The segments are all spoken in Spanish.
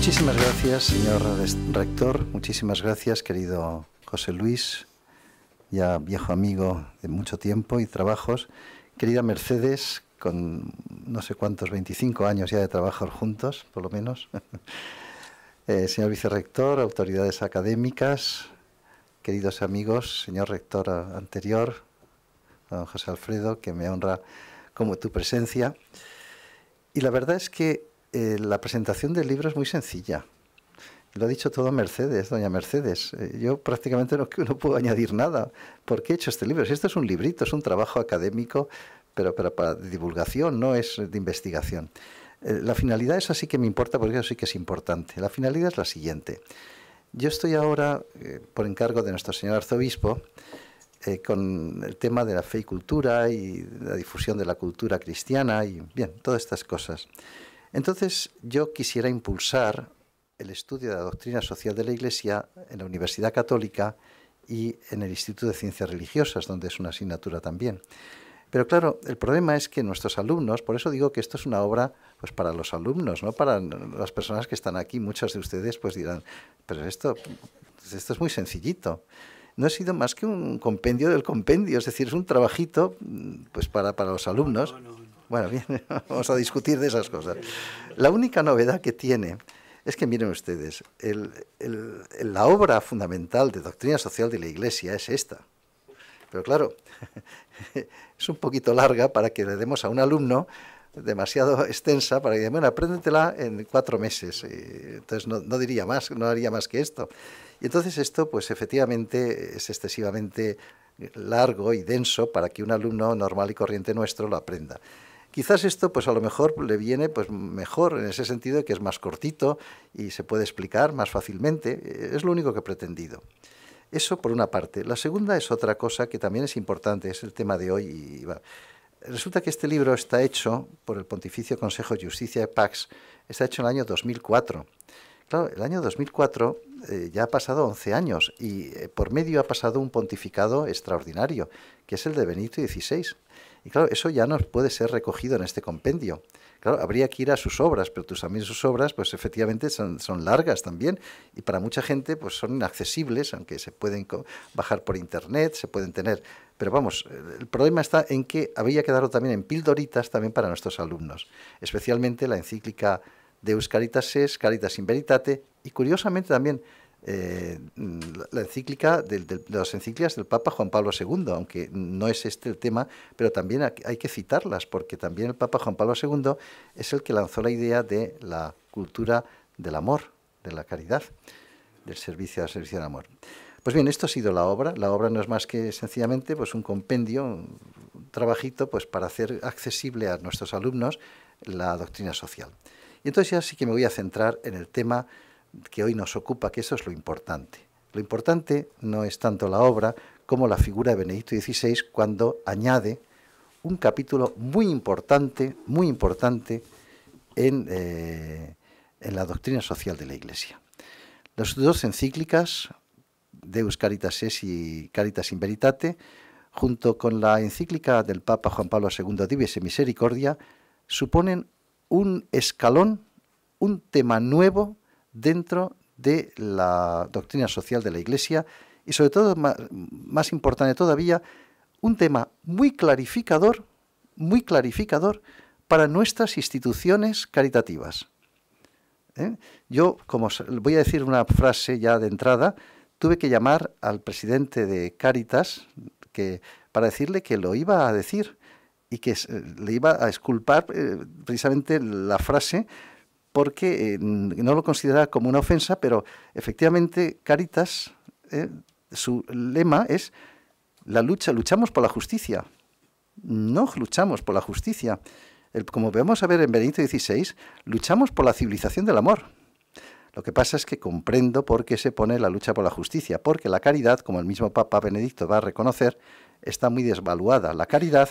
Muchísimas gracias, señor rector. Muchísimas gracias, querido José Luis, ya viejo amigo de mucho tiempo y trabajos. Querida Mercedes, con no sé cuántos, 25 años ya de trabajo juntos, por lo menos. Eh, señor vicerrector, autoridades académicas, queridos amigos, señor rector anterior, don José Alfredo, que me honra como tu presencia. Y la verdad es que eh, la presentación del libro es muy sencilla. Lo ha dicho todo Mercedes, doña Mercedes. Eh, yo prácticamente no, no puedo añadir nada. ¿Por qué he hecho este libro? Si esto es un librito, es un trabajo académico, pero, para divulgación, no es de investigación. Eh, la finalidad es así que me importa, porque eso sí que es importante. La finalidad es la siguiente. Yo estoy ahora, por encargo de nuestro señor arzobispo, con el tema de la fe y cultura y la difusión de la cultura cristiana y bien, todas estas cosas. Entonces yo quisiera impulsar el estudio de la doctrina social de la Iglesia en la Universidad Católica y en el Instituto de Ciencias Religiosas, donde es una asignatura también. Pero claro, el problema es que nuestros alumnos, por eso digo que esto es una obra pues para los alumnos, no para las personas que están aquí, muchas de ustedes pues dirán, pero esto, esto es muy sencillito. No ha sido más que un compendio del compendio, es decir, es un trabajito pues para, los alumnos. Bueno, bien, vamos a discutir de esas cosas. La única novedad que tiene es que, miren ustedes, la obra fundamental de doctrina social de la Iglesia es esta. Pero claro, es un poquito larga para que le demos a un alumno demasiado extensa para que, bueno, apréndetela en cuatro meses. Entonces no, diría más, no haría más que esto. Y entonces esto, pues efectivamente, es excesivamente largo y denso para que un alumno normal y corriente nuestro lo aprenda. Quizás esto, pues a lo mejor le viene pues mejor en ese sentido que es más cortito y se puede explicar más fácilmente. Eh, es lo único que he pretendido. Eso por una parte. La segunda es otra cosa que también es importante, es el tema de hoy. Resulta que este libro está hecho por el Pontificio Consejo de Justicia de Pax, está hecho en el año 2004. Claro, el año 2004 eh, ya ha pasado 11 años y eh, por medio ha pasado un pontificado extraordinario, que es el de Benito XVI. Y claro, eso ya no puede ser recogido en este compendio. Claro, habría que ir a sus obras, pero también sus obras, pues efectivamente son, largas también y para mucha gente pues son inaccesibles, aunque se pueden bajar por internet, se pueden tener. Pero vamos, el problema está en que habría que darlo también en pildoritas también para nuestros alumnos, especialmente la encíclica Deus Caritas Es, Caritas in Veritate, y curiosamente también eh, la encíclica de las encíclicas del Papa Juan Pablo II, aunque no es este el tema, pero también hay que citarlas, porque también el Papa Juan Pablo II es el que lanzó la idea de la cultura del amor, de la caridad, del servicio al servicio del amor. Pues bien, esto ha sido la obra. La obra no es más que sencillamente pues un compendio, un trabajito pues para hacer accesible a nuestros alumnos la doctrina social. Y entonces ya sí que me voy a centrar en el tema que hoy nos ocupa, que eso es lo importante. Lo importante no es tanto la obra como la figura de Benedicto XVI cuando añade un capítulo muy importante, muy importante eh, en, la doctrina social de la Iglesia. Las dos encíclicas, Deus Caritas Es y Caritas in Veritate, junto con la encíclica del Papa Juan Pablo II, en Misericordia, suponen un escalón, un tema nuevo dentro de la doctrina social de la Iglesia y sobre todo, más, importante todavía, un tema muy clarificador, muy clarificador para nuestras instituciones caritativas. ¿eh? Yo, como voy a decir una frase ya de entrada, tuve que llamar al presidente de Caritas que, para decirle que lo iba a decir y que le iba a esculpar eh, precisamente la frase porque eh, no lo considera como una ofensa, pero efectivamente Caritas, eh, su lema es la lucha, luchamos por la justicia. No luchamos por la justicia. como vamos a ver en Benedicto XVI, luchamos por la civilización del amor. Lo que pasa es que comprendo por qué se pone la lucha por la justicia, porque la caridad, como el mismo Papa Benedicto va a reconocer, está muy desvaluada. La caridad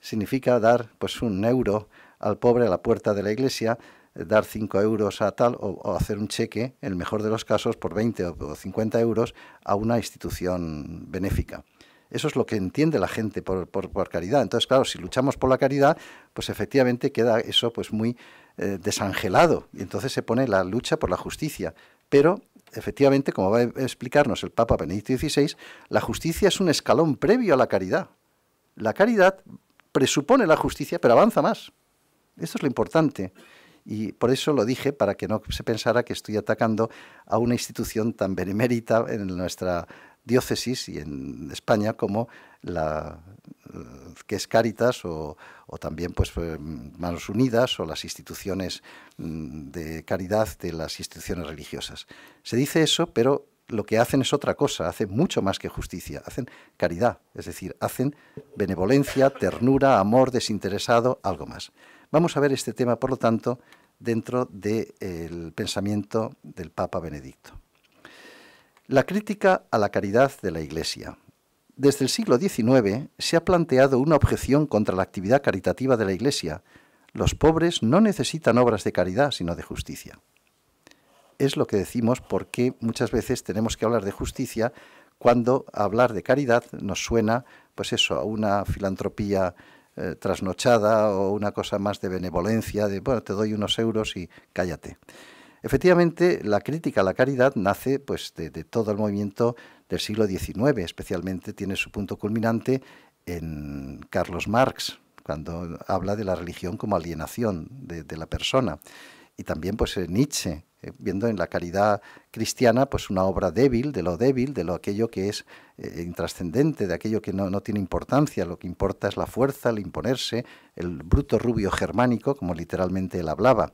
significa dar pues un euro al pobre a la puerta de la iglesia, dar 5 euros a tal o, hacer un cheque, en el mejor de los casos, por 20 o 50 euros a una institución benéfica. Eso es lo que entiende la gente por, por, caridad. Entonces, claro, si luchamos por la caridad, pues efectivamente queda eso pues muy eh, desangelado. Y entonces se pone la lucha por la justicia. Pero efectivamente, como va a explicarnos el Papa Benedicto XVI, la justicia es un escalón previo a la caridad. La caridad presupone la justicia, pero avanza más. Esto es lo importante. Y por eso lo dije, para que no se pensara que estoy atacando a una institución tan benemérita en nuestra diócesis y en España como la que es Cáritas o, o, también pues eh, Manos Unidas o las instituciones mm, de caridad de las instituciones religiosas. Se dice eso, pero lo que hacen es otra cosa, hacen mucho más que justicia, hacen caridad, es decir, hacen benevolencia, ternura, amor desinteresado, algo más. Vamos a ver este tema, por lo tanto, dentro del pensamiento del Papa Benedicto. La crítica a la caridad de la Iglesia. Desde el siglo XIX se ha planteado una objeción contra la actividad caritativa de la Iglesia. Los pobres no necesitan obras de caridad, sino de justicia. Es lo que decimos porque muchas veces tenemos que hablar de justicia cuando hablar de caridad nos suena, pues eso, a una filantropía eh, trasnochada o una cosa más de benevolencia, de, bueno, te doy unos euros y cállate. Efectivamente, la crítica a la caridad nace pues, de, todo el movimiento del siglo XIX, especialmente tiene su punto culminante en Carlos Marx, cuando habla de la religión como alienación de, la persona. Y también pues, Nietzsche, eh, viendo en la caridad cristiana pues una obra débil, de lo débil, de lo aquello que es eh, intrascendente, de aquello que no, no, tiene importancia, lo que importa es la fuerza, el imponerse, el bruto rubio germánico, como literalmente él hablaba.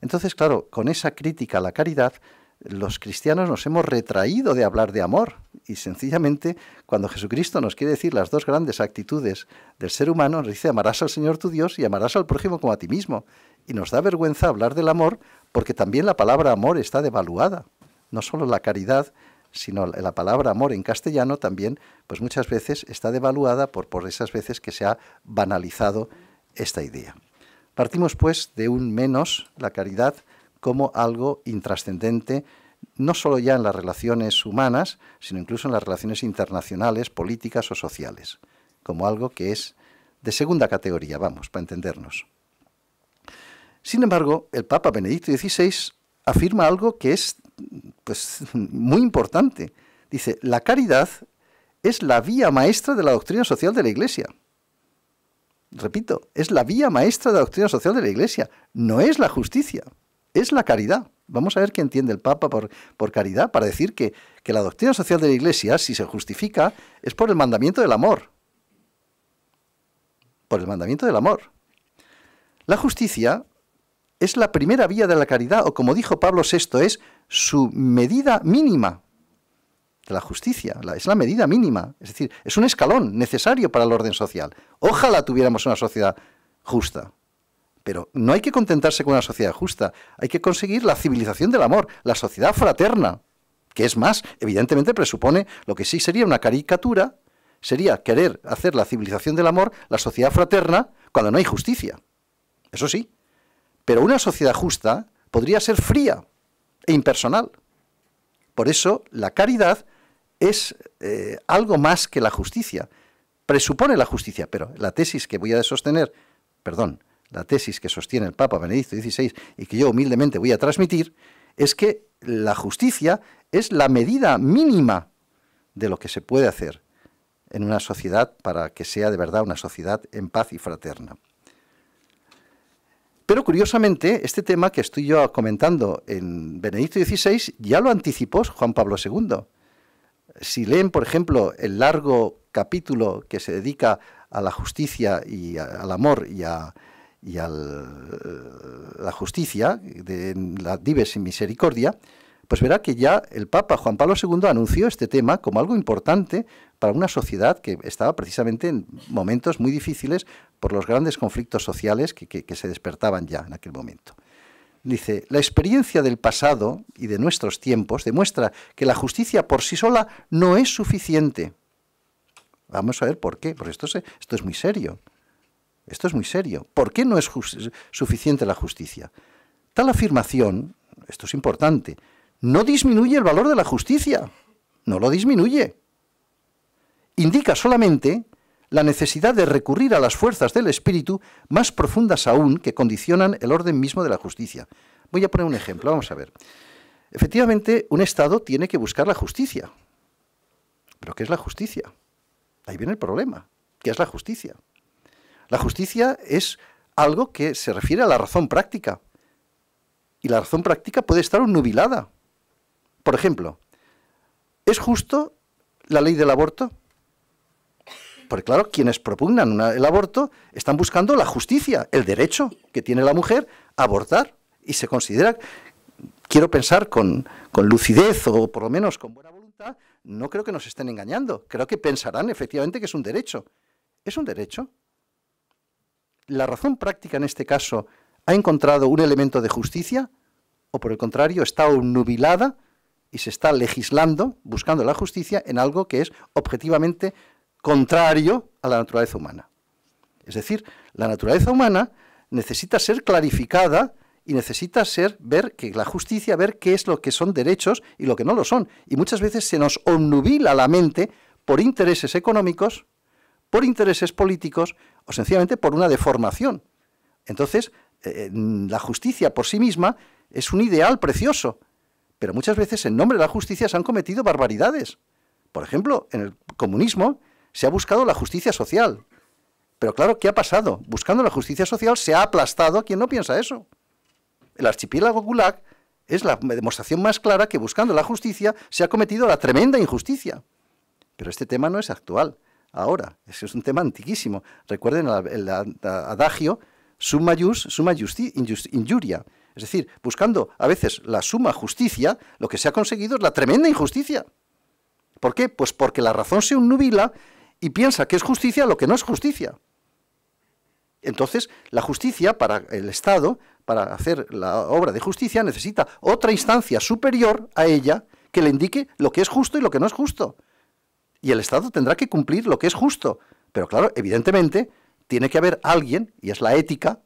Entonces, claro, con esa crítica a la caridad, los cristianos nos hemos retraído de hablar de amor y sencillamente cuando Jesucristo nos quiere decir las dos grandes actitudes del ser humano, nos dice amarás al Señor tu Dios y amarás al prójimo como a ti mismo. Y nos da vergüenza hablar del amor porque también la palabra amor está devaluada. No solo la caridad, sino la palabra amor en castellano también, pues muchas veces está devaluada por, por esas veces que se ha banalizado esta idea. Partimos pues de un menos, la caridad, como algo intrascendente, no solo ya en las relaciones humanas, sino incluso en las relaciones internacionales, políticas o sociales, como algo que es de segunda categoría, vamos, para entendernos. Sin embargo, el Papa Benedicto XVI afirma algo que es pues, muy importante. Dice, la caridad es la vía maestra de la doctrina social de la Iglesia. Repito, es la vía maestra de la doctrina social de la Iglesia, no es la justicia, es la caridad. Vamos a ver qué entiende el Papa por, por caridad, para decir que, que la doctrina social de la Iglesia, si se justifica, es por el mandamiento del amor. Por el mandamiento del amor. La justicia es la primera vía de la caridad, o como dijo Pablo VI, es su medida mínima de la justicia, es la medida mínima, es decir, es un escalón necesario para el orden social. Ojalá tuviéramos una sociedad justa, pero no hay que contentarse con una sociedad justa, hay que conseguir la civilización del amor, la sociedad fraterna, que es más, evidentemente presupone lo que sí sería una caricatura, sería querer hacer la civilización del amor, la sociedad fraterna, cuando no hay justicia. Eso sí, pero una sociedad justa podría ser fría e impersonal. Por eso la caridad es eh, algo más que la justicia. Presupone la justicia, pero la tesis que voy a sostener, perdón, la tesis que sostiene el Papa Benedicto XVI y que yo humildemente voy a transmitir, es que la justicia es la medida mínima de lo que se puede hacer en una sociedad para que sea de verdad una sociedad en paz y fraterna. Pero curiosamente, este tema que estoy yo comentando en Benedicto XVI ya lo anticipó Juan Pablo II. Si leen, por ejemplo, el largo capítulo que se dedica a la justicia y al amor y a, eh, la justicia de la Dives en Misericordia, pues verá que ya el Papa Juan Pablo II anunció este tema como algo importante para una sociedad que estaba precisamente en momentos muy difíciles por los grandes conflictos sociales que, se despertaban ya en aquel momento. Dice, la experiencia del pasado y de nuestros tiempos demuestra que la justicia por sí sola no es suficiente. Vamos a ver por qué, porque esto es muy serio. Esto es muy serio. ¿Por qué no es suficiente la justicia? Tal afirmación, esto es importante, no disminuye el valor de la justicia, no lo disminuye. Indica solamente la necesidad de recurrir a las fuerzas del espíritu más profundas aún que condicionan el orden mismo de la justicia. Voy a poner un ejemplo, vamos a ver. Efectivamente, un Estado tiene que buscar la justicia. ¿Pero qué es la justicia? Ahí viene el problema. ¿Qué es la justicia? La justicia es algo que se refiere a la razón práctica. Y la razón práctica puede estar nubilada por ejemplo, ¿es justo la ley del aborto? Porque claro, quienes propugnan el aborto están buscando la justicia, el derecho que tiene la mujer a abortar. Y se considera, quiero pensar con, con lucidez o por lo menos con buena voluntad, no creo que nos estén engañando. Creo que pensarán efectivamente que es un derecho. Es un derecho. ¿La razón práctica en este caso ha encontrado un elemento de justicia? ¿O por el contrario está nubilada y se está legislando, buscando la justicia, en algo que es objetivamente contrario a la naturaleza humana. Es decir, la naturaleza humana necesita ser clarificada y necesita ser ver que la justicia, ver qué es lo que son derechos y lo que no lo son. Y muchas veces se nos obnubila la mente por intereses económicos, por intereses políticos o sencillamente por una deformación. Entonces, eh, eh, la justicia por sí misma es un ideal precioso, pero muchas veces en nombre de la justicia se han cometido barbaridades. Por ejemplo, en el comunismo se ha buscado la justicia social. Pero claro, ¿qué ha pasado? Buscando la justicia social se ha aplastado a quien no piensa eso. El archipiélago Gulag es la demostración más clara que buscando la justicia se ha cometido la tremenda injusticia. Pero este tema no es actual. Ahora, es un tema antiquísimo. Recuerden el, adagio summa jus, summa injuria. Es decir, buscando a veces la suma justicia, lo que se ha conseguido es la tremenda injusticia. ¿Por qué? Pues porque la razón se unnubila y piensa que es justicia lo que no es justicia. Entonces, la justicia para el Estado, para hacer la obra de justicia, necesita otra instancia superior a ella que le indique lo que es justo y lo que no es justo. Y el Estado tendrá que cumplir lo que es justo. Pero claro, evidentemente, tiene que haber alguien, y es la ética,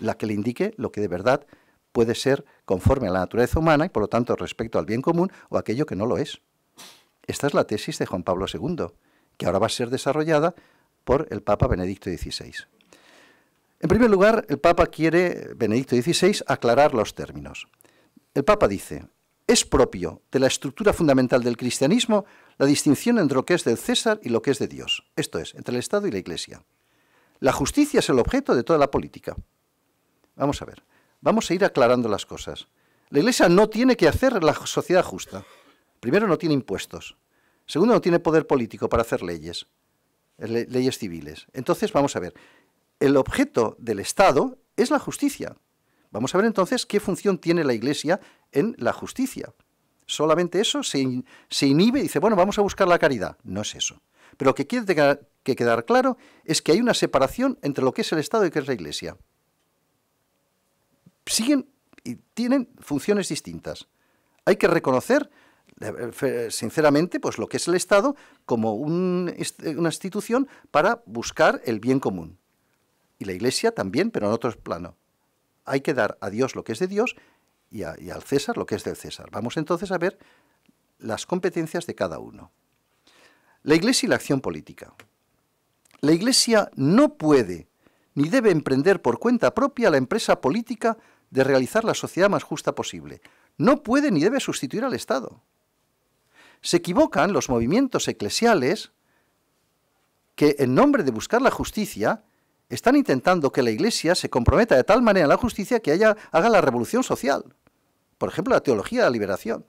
la que le indique lo que de verdad puede ser conforme a la naturaleza humana y por lo tanto respecto al bien común o aquello que no lo es. Esta es la tesis de Juan Pablo II, que ahora va a ser desarrollada por el Papa Benedicto XVI. En primer lugar, el Papa quiere, Benedicto XVI, aclarar los términos. El Papa dice, es propio de la estructura fundamental del cristianismo la distinción entre lo que es del César y lo que es de Dios, esto es, entre el Estado y la Iglesia. La justicia es el objeto de toda la política. Vamos a ver, vamos a ir aclarando las cosas. La Iglesia no tiene que hacer la sociedad justa. Primero, no tiene impuestos. Segundo, no tiene poder político para hacer leyes, eh, leyes civiles. Entonces, vamos a ver, el objeto del Estado es la justicia. Vamos a ver entonces qué función tiene la Iglesia en la justicia. Solamente eso se, inhibe y dice, bueno, vamos a buscar la caridad. No es eso. Pero lo que quiere que quedar claro es que hay una separación entre lo que es el Estado y lo que es la Iglesia siguen y tienen funciones distintas. Hay que reconocer eh, sinceramente, pues lo que es el Estado como una institución para buscar el bien común. Y la Iglesia también, pero en otro plano. Hay que dar a Dios lo que es de Dios y, y al César lo que es del César. Vamos entonces a ver las competencias de cada uno. La Iglesia y la acción política. La Iglesia no puede ni debe emprender por cuenta propia la empresa política de realizar la sociedad más justa posible. No puede ni debe sustituir al Estado. Se equivocan los movimientos eclesiales que, en nombre de buscar la justicia, están intentando que la Iglesia se comprometa de tal manera a la justicia que haya, haga la revolución social. Por ejemplo, la teología de la liberación.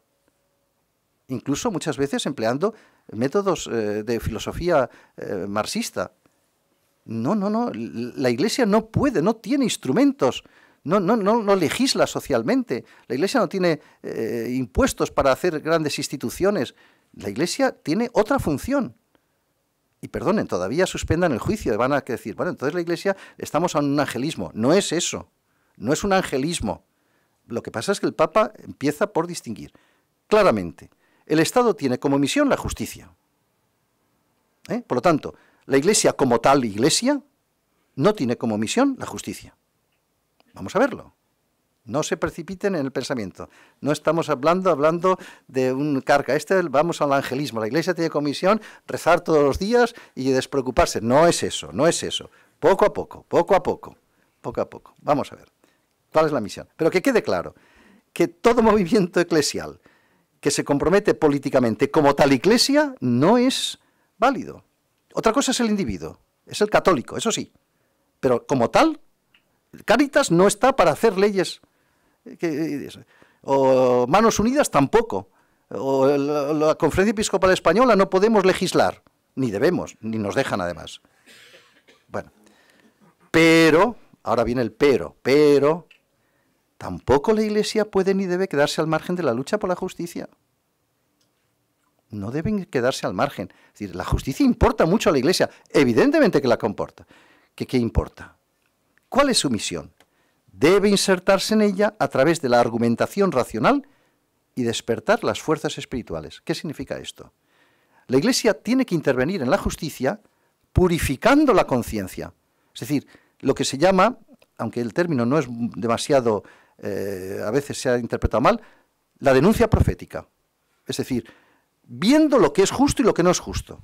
Incluso muchas veces empleando métodos eh, de filosofía eh, marxista. No, no, no. La Iglesia no puede, no tiene instrumentos no, no, no, legisla socialmente. La Iglesia no tiene eh, impuestos para hacer grandes instituciones. La Iglesia tiene otra función. Y perdonen, todavía suspendan el juicio. Van a decir, bueno, entonces la Iglesia estamos en un angelismo. No es eso. No es un angelismo. Lo que pasa es que el Papa empieza por distinguir claramente. El Estado tiene como misión la justicia. ¿Eh? Por lo tanto, la Iglesia como tal Iglesia no tiene como misión la justicia. Vamos a verlo. No se precipiten en el pensamiento. No estamos hablando, hablando de un carca. Este vamos al angelismo. La iglesia tiene comisión, rezar todos los días y despreocuparse. No es eso, no es eso. Poco a poco, poco a poco, poco a poco. Vamos a ver. ¿Cuál es la misión? Pero que quede claro que todo movimiento eclesial que se compromete políticamente como tal iglesia no es válido. Otra cosa es el individuo, es el católico, eso sí. Pero como tal, Cáritas no está para hacer leyes. Eh, eh, o Manos Unidas tampoco. O la, Conferencia Episcopal Española no podemos legislar. Ni debemos, ni nos dejan además. Bueno, pero, ahora viene el pero, pero, tampoco la Iglesia puede ni debe quedarse al margen de la lucha por la justicia. No deben quedarse al margen. Es decir, la justicia importa mucho a la Iglesia. Evidentemente que la comporta. qué importa? ¿Cuál es su misión? Debe insertarse en ella a través de la argumentación racional y despertar las fuerzas espirituales. ¿Qué significa esto? La Iglesia tiene que intervenir en la justicia purificando la conciencia. Es decir, lo que se llama, aunque el término no es demasiado, eh, a veces se ha interpretado mal, la denuncia profética. Es decir, viendo lo que es justo y lo que no es justo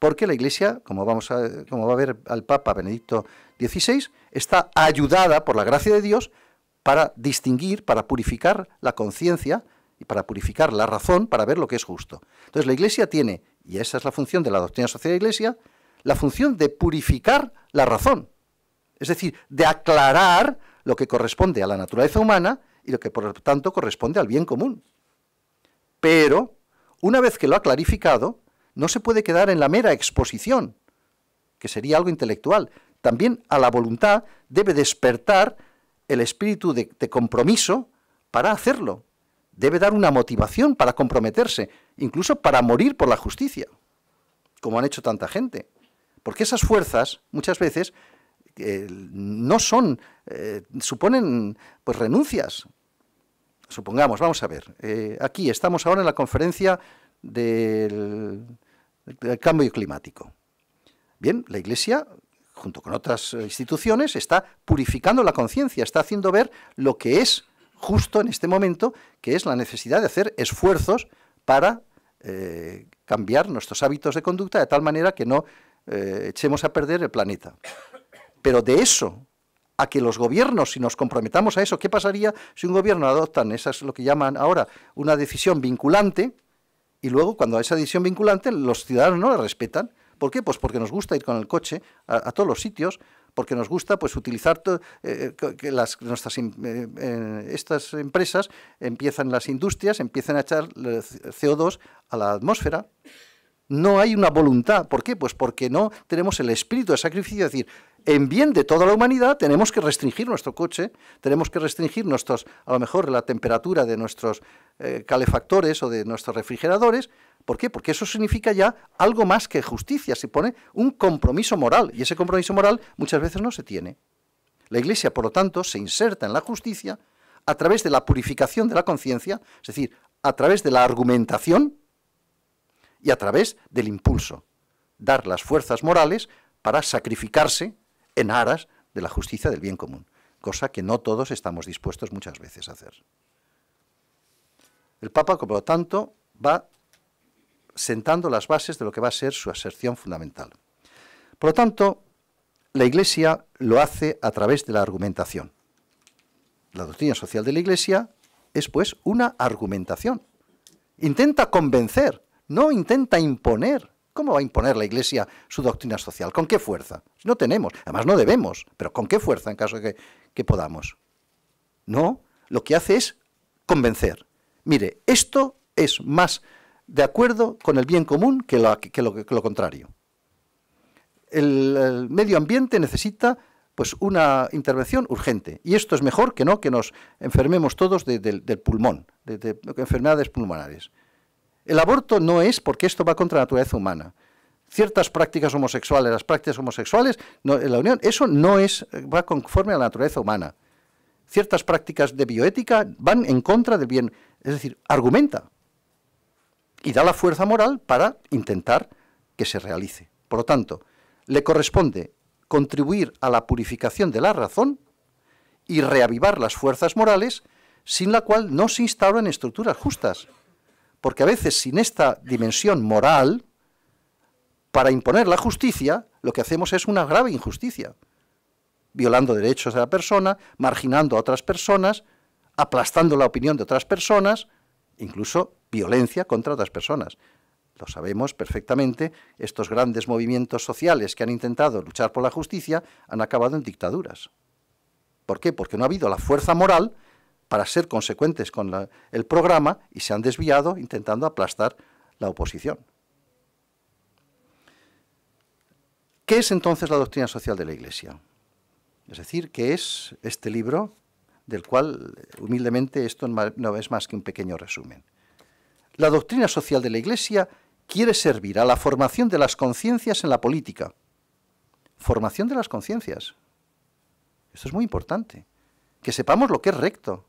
porque la Iglesia, como, vamos a, como va a ver al Papa Benedicto XVI, está ayudada por la gracia de Dios para distinguir, para purificar la conciencia y para purificar la razón para ver lo que es justo. Entonces la Iglesia tiene, y esa es la función de la doctrina social de la Iglesia, la función de purificar la razón, es decir, de aclarar lo que corresponde a la naturaleza humana y lo que por lo tanto corresponde al bien común. Pero, una vez que lo ha clarificado, no se puede quedar en la mera exposición, que sería algo intelectual. También a la voluntad debe despertar el espíritu de, compromiso para hacerlo. Debe dar una motivación para comprometerse, incluso para morir por la justicia, como han hecho tanta gente. Porque esas fuerzas, muchas veces, eh, no son, eh, suponen pues renuncias. Supongamos, vamos a ver, eh, aquí estamos ahora en la conferencia del el cambio climático. Bien, la Iglesia, junto con otras eh, instituciones, está purificando la conciencia, está haciendo ver lo que es justo en este momento, que es la necesidad de hacer esfuerzos para eh, cambiar nuestros hábitos de conducta de tal manera que no eh, echemos a perder el planeta. Pero de eso a que los gobiernos, si nos comprometamos a eso, ¿qué pasaría si un gobierno adopta, esa es lo que llaman ahora, una decisión vinculante? Y luego, cuando hay esa decisión vinculante, los ciudadanos no la respetan. ¿Por qué? Pues porque nos gusta ir con el coche a, todos los sitios, porque nos gusta pues utilizar eh, eh, que las, nuestras em, eh, estas empresas empiezan las industrias, empiezan a echar CO2 a la atmósfera no hay una voluntad. ¿Por qué? Pues porque no tenemos el espíritu de sacrificio, es decir, en bien de toda la humanidad tenemos que restringir nuestro coche, tenemos que restringir nuestros, a lo mejor la temperatura de nuestros eh, calefactores o de nuestros refrigeradores. ¿Por qué? Porque eso significa ya algo más que justicia, se pone un compromiso moral y ese compromiso moral muchas veces no se tiene. La Iglesia, por lo tanto, se inserta en la justicia a través de la purificación de la conciencia, es decir, a través de la argumentación, y a través del impulso, dar las fuerzas morales para sacrificarse en aras de la justicia del bien común, cosa que no todos estamos dispuestos muchas veces a hacer. El Papa, por lo tanto, va sentando las bases de lo que va a ser su aserción fundamental. Por lo tanto, la Iglesia lo hace a través de la argumentación. La doctrina social de la Iglesia es pues una argumentación. Intenta convencer no intenta imponer. ¿Cómo va a imponer la Iglesia su doctrina social? ¿Con qué fuerza? No tenemos, además no debemos, pero ¿con qué fuerza en caso de que, podamos? No, lo que hace es convencer. Mire, esto es más de acuerdo con el bien común que lo, contrario. El, medio ambiente necesita pues una intervención urgente y esto es mejor que no que nos enfermemos todos del pulmón, de enfermedades pulmonares. El aborto no es porque esto va contra la naturaleza humana. Ciertas prácticas homosexuales, las prácticas homosexuales no, en la Unión, eso no es, eh, va conforme a la naturaleza humana. Ciertas prácticas de bioética van en contra del bien. Es decir, argumenta y da la fuerza moral para intentar que se realice. Por lo tanto, le corresponde contribuir a la purificación de la razón y reavivar las fuerzas morales, sin la cual no se instauran estructuras justas porque a veces sin esta dimensión moral, para imponer la justicia, lo que hacemos es una grave injusticia, violando derechos de la persona, marginando a otras personas, aplastando la opinión de otras personas, incluso violencia contra otras personas. Lo sabemos perfectamente, estos grandes movimientos sociales que han intentado luchar por la justicia han acabado en dictaduras. ¿Por qué? Porque no ha habido la fuerza moral para ser consecuentes con el programa y se han desviado intentando aplastar la oposición. ¿Qué es entonces la doctrina social de la Iglesia? Es decir, ¿qué es este libro del cual humildemente esto no es más que un pequeño resumen? La doctrina social de la Iglesia quiere servir a la formación de las conciencias en la política. Formación de las conciencias. Esto es muy importante. Que sepamos lo que es recto,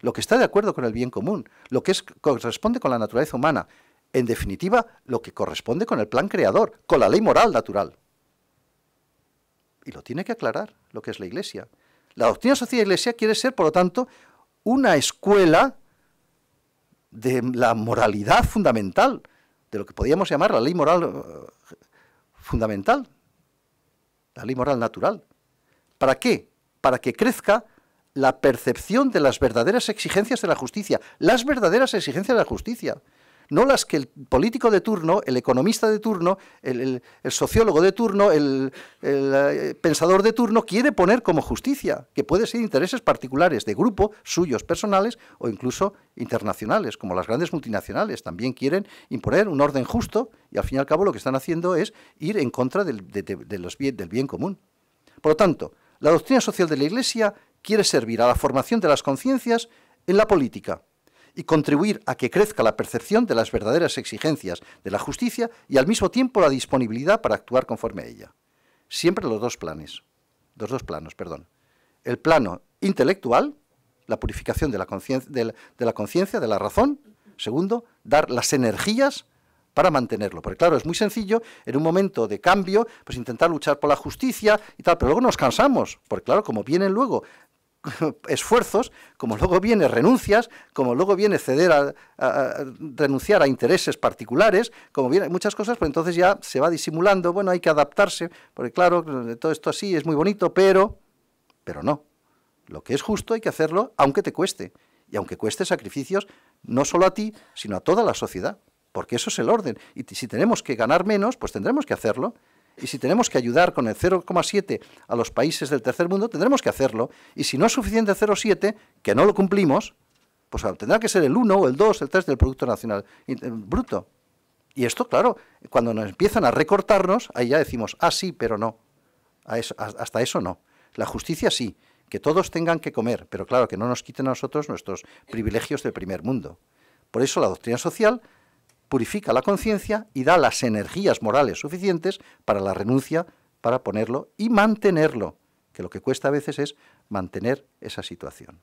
lo que está de acuerdo con el bien común, lo que corresponde con la naturaleza humana, en definitiva, lo que corresponde con el plan creador, con la ley moral natural. Y lo tiene que aclarar lo que es la Iglesia. La doctrina social de la Iglesia quiere ser, por lo tanto, una escuela de la moralidad fundamental, de lo que podríamos llamar la ley moral eh, fundamental, la ley moral natural. ¿Para qué? Para que crezca la percepción de las verdaderas exigencias de la justicia, las verdaderas exigencias de la justicia, no las que el político de turno, el economista de turno, el, sociólogo de turno, el, eh, pensador de turno quiere poner como justicia, que puede ser intereses particulares de grupo, suyos personales o incluso internacionales, como las grandes multinacionales. También quieren imponer un orden justo y al fin y al cabo lo que están haciendo es ir en contra del bien común. Por lo tanto, la doctrina social de la Iglesia quiere servir a la formación de las conciencias en la política y contribuir a que crezca la percepción de las verdaderas exigencias de la justicia y al mismo tiempo la disponibilidad para actuar conforme a ella. Siempre los dos planes, los dos planos, perdón. El plano intelectual, la purificación de la conciencia, de, la razón. Segundo, dar las energías para mantenerlo. Porque claro, es muy sencillo en un momento de cambio, pues intentar luchar por la justicia y tal, pero luego nos cansamos, porque claro, como vienen luego esfuerzos, como luego viene renuncias, como luego viene ceder a, renunciar a intereses particulares, como viene muchas cosas, pues entonces ya se va disimulando, bueno, hay que adaptarse, porque claro, todo esto así es muy bonito, pero, pero no. Lo que es justo hay que hacerlo aunque te cueste, y aunque cueste sacrificios no solo a ti, sino a toda la sociedad, porque eso es el orden. Y si tenemos que ganar menos, pues tendremos que hacerlo. Y si tenemos que ayudar con el 0,7 a los países del tercer mundo, tendremos que hacerlo. Y si no es suficiente el 0,7, que no lo cumplimos, pues tendrá que ser el 1 o el 2, el 3 del Producto Nacional eh, Bruto. Y esto, claro, cuando nos empiezan a recortarnos, ahí ya decimos, ah, sí, pero no. hasta eso no. La justicia sí, que todos tengan que comer, pero claro, que no nos quiten a nosotros nuestros privilegios del primer mundo. Por eso la doctrina social purifica la conciencia y da las energías morales suficientes para la renuncia, para ponerlo y mantenerlo, que lo que cuesta a veces es mantener esa situación.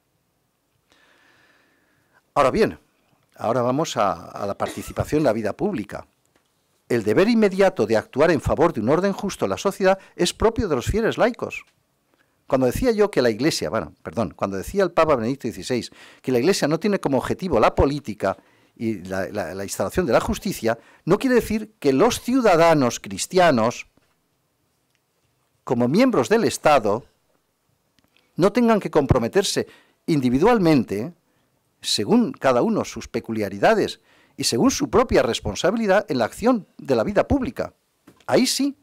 Ahora bien, ahora vamos a, la participación en la vida pública. El deber inmediato de actuar en favor de un orden justo en la sociedad es propio de los fieles laicos. Cuando decía yo que la Iglesia, bueno, perdón, cuando decía el Papa Benedicto XVI que la Iglesia no tiene como objetivo la política, y la, instalación de la justicia, no quiere decir que los ciudadanos cristianos, como miembros del Estado, no tengan que comprometerse individualmente, según cada uno sus peculiaridades y según su propia responsabilidad en la acción de la vida pública. Ahí sí.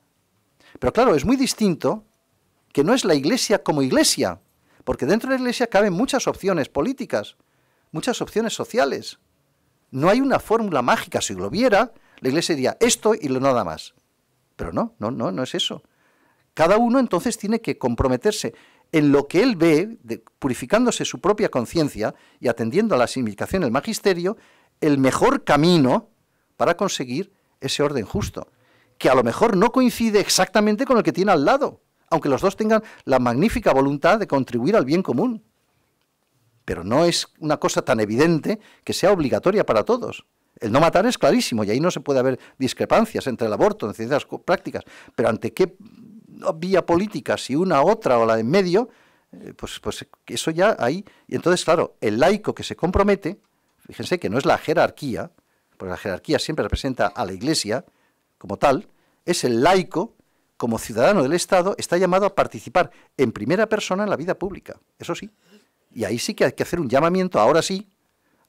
Pero claro, es muy distinto que no es la iglesia como iglesia, porque dentro de la iglesia caben muchas opciones políticas, muchas opciones sociales, no hay una fórmula mágica. Si lo viera, la iglesia diría esto y lo nada más. Pero no, no, no, no es eso. Cada uno entonces tiene que comprometerse en lo que él ve, purificándose su propia conciencia y atendiendo a la significación del magisterio, el mejor camino para conseguir ese orden justo, que a lo mejor no coincide exactamente con el que tiene al lado, aunque los dos tengan la magnífica voluntad de contribuir al bien común pero no es una cosa tan evidente que sea obligatoria para todos. El no matar es clarísimo y ahí no se puede haber discrepancias entre el aborto, necesidades prácticas, pero ante qué vía política, si una, otra o la de en medio, eh, pues, pues eso ya hay. Y entonces, claro, el laico que se compromete, fíjense que no es la jerarquía, porque la jerarquía siempre representa a la Iglesia como tal, es el laico como ciudadano del Estado, está llamado a participar en primera persona en la vida pública, eso sí. Y ahí sí que hay que hacer un llamamiento, ahora sí,